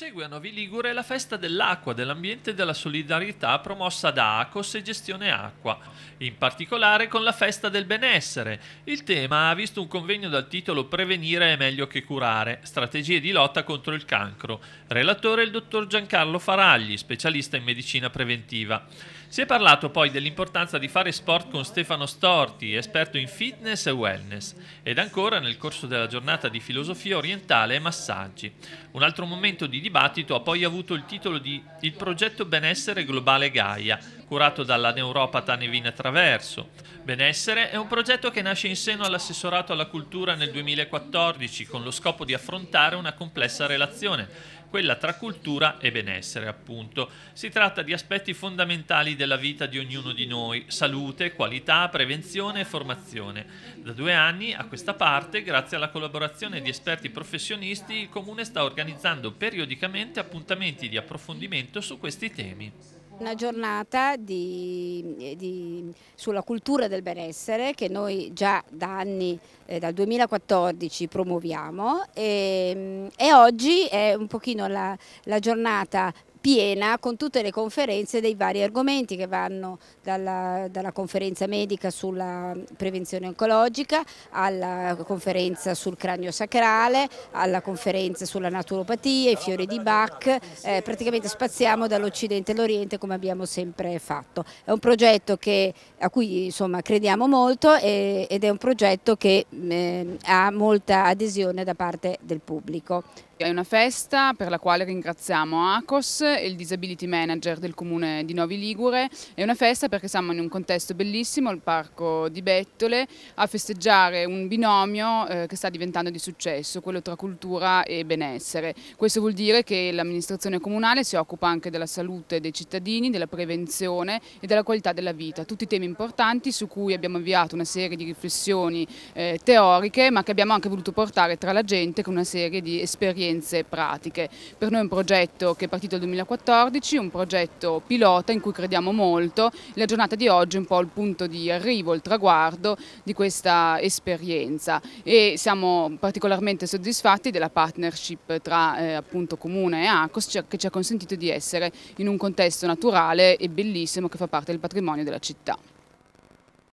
Segue a Novi Ligure la festa dell'acqua, dell'ambiente e della solidarietà promossa da ACOS e Gestione Acqua, in particolare con la festa del benessere. Il tema ha visto un convegno dal titolo Prevenire è meglio che curare, strategie di lotta contro il cancro. Relatore il dottor Giancarlo Faragli, specialista in medicina preventiva. Si è parlato poi dell'importanza di fare sport con Stefano Storti, esperto in fitness e wellness, ed ancora nel corso della giornata di filosofia orientale e massaggi. Un altro momento di dibattito ha poi avuto il titolo di Il progetto Benessere Globale Gaia, curato dalla neuropata Nevina Traverso. Benessere è un progetto che nasce in seno all'assessorato alla cultura nel 2014 con lo scopo di affrontare una complessa relazione quella tra cultura e benessere, appunto. Si tratta di aspetti fondamentali della vita di ognuno di noi, salute, qualità, prevenzione e formazione. Da due anni a questa parte, grazie alla collaborazione di esperti professionisti, il Comune sta organizzando periodicamente appuntamenti di approfondimento su questi temi. Una giornata di, eh, di, sulla cultura del benessere che noi già da anni, eh, dal 2014 promuoviamo e, ehm, e, oggi è un pochino la, la giornata piena con tutte le conferenze dei vari argomenti che vanno dalla, dalla, conferenza medica sulla prevenzione oncologica alla conferenza sul cranio sacrale, alla conferenza sulla naturopatia, i fiori di Bach, eh, praticamente spaziamo dall'Occidente all'Oriente come abbiamo sempre fatto. È un progetto che, a cui insomma, crediamo molto e, ed è un progetto che mm, eh, ha molta adesione da parte del pubblico. È una festa per la quale ringraziamo ACOS e il disability manager del comune di Novi Ligure. È una festa perché siamo in un contesto bellissimo, il parco di Bettole, a festeggiare un binomio eh, che sta diventando di successo, quello tra cultura e benessere. Questo vuol dire che l'amministrazione comunale si occupa anche della salute dei cittadini, della prevenzione e della qualità della vita, tutti temi importanti su cui abbiamo avviato una serie di riflessioni eh, teoriche ma che abbiamo anche voluto portare tra la gente con una serie di esperienze pratiche. Per noi è un progetto che è partito nel 2019 2014, un progetto pilota in cui crediamo molto. La giornata di oggi è un po' il punto di arrivo, il traguardo di questa esperienza e siamo particolarmente soddisfatti della partnership tra eh, appunto Comune e ACOS che ci ha consentito di essere in un contesto naturale e bellissimo che fa parte del patrimonio della città.